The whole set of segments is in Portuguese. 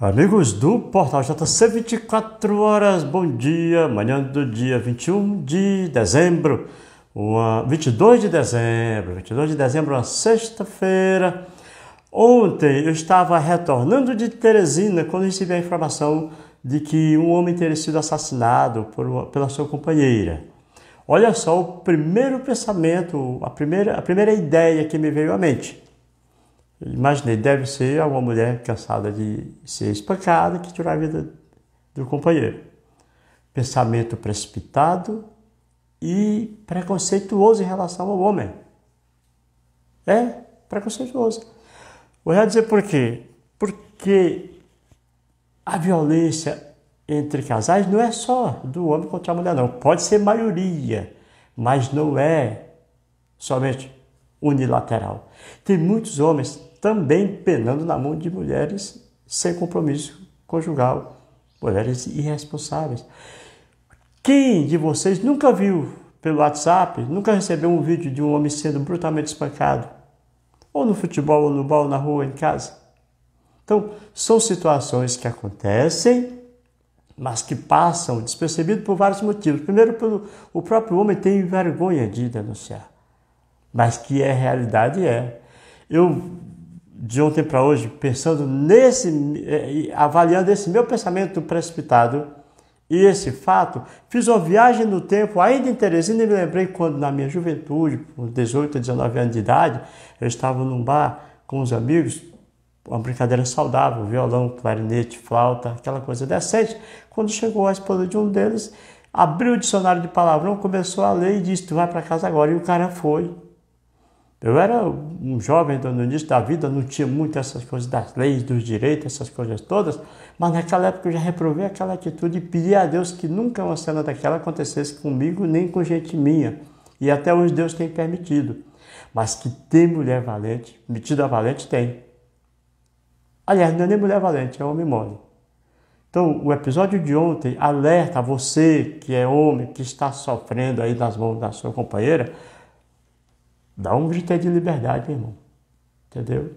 Amigos do Portal JC 24 horas, bom dia. Manhã do dia 21 de dezembro, uma 22 de dezembro, 22 de dezembro, uma sexta-feira. Ontem eu estava retornando de Teresina quando recebi a informação de que um homem teria sido assassinado uma, pela sua companheira. Olha só o primeiro pensamento, a primeira, a primeira ideia que me veio à mente imaginei, deve ser uma mulher cansada de ser espancada que tirou a vida do companheiro. Pensamento precipitado e preconceituoso em relação ao homem. É, preconceituoso. Vou já dizer por quê. Porque a violência entre casais não é só do homem contra a mulher, não. Pode ser maioria, mas não é somente unilateral. Tem muitos homens também penando na mão de mulheres sem compromisso conjugal, mulheres irresponsáveis. Quem de vocês nunca viu pelo WhatsApp, nunca recebeu um vídeo de um homem sendo brutalmente espancado? Ou no futebol, ou no bal, na rua, em casa? Então, são situações que acontecem, mas que passam despercebido por vários motivos. Primeiro, pelo, o próprio homem tem vergonha de denunciar, mas que é realidade é. Eu de ontem para hoje, pensando nesse, é, avaliando esse meu pensamento precipitado e esse fato, fiz uma viagem no tempo, ainda em Teresina, e me lembrei quando, na minha juventude, com 18 a 19 anos de idade, eu estava num bar com os amigos, uma brincadeira saudável, violão, clarinete, flauta, aquela coisa decente. Quando chegou a esposa de um deles, abriu o dicionário de palavrão, começou a ler e disse: Tu vai para casa agora. E o cara foi. Eu era um jovem no início da vida, não tinha muito essas coisas das leis, dos direitos, essas coisas todas, mas naquela época eu já reprovei aquela atitude e pedi a Deus que nunca uma cena daquela acontecesse comigo nem com gente minha. E até hoje Deus tem permitido. Mas que tem mulher valente, metida valente tem. Aliás, não é nem mulher valente, é homem mole. Então, o episódio de ontem alerta você que é homem, que está sofrendo aí nas mãos da sua companheira, Dá um grito de liberdade, irmão. Entendeu?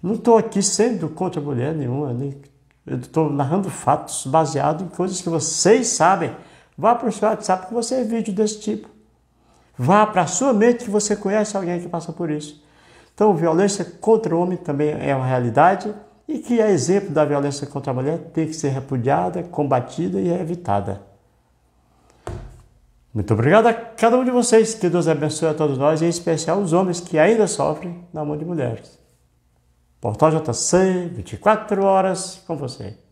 Não estou aqui sendo contra mulher nenhuma, nem... eu estou narrando fatos baseados em coisas que vocês sabem. Vá para o seu WhatsApp que você é vídeo desse tipo. Vá para a sua mente que você conhece alguém que passa por isso. Então, violência contra o homem também é uma realidade e que é exemplo da violência contra a mulher tem que ser repudiada, combatida e evitada. Muito obrigado a cada um de vocês. Que Deus abençoe a todos nós, e em especial os homens que ainda sofrem na mão de mulheres. Portal JC, 24 horas com você.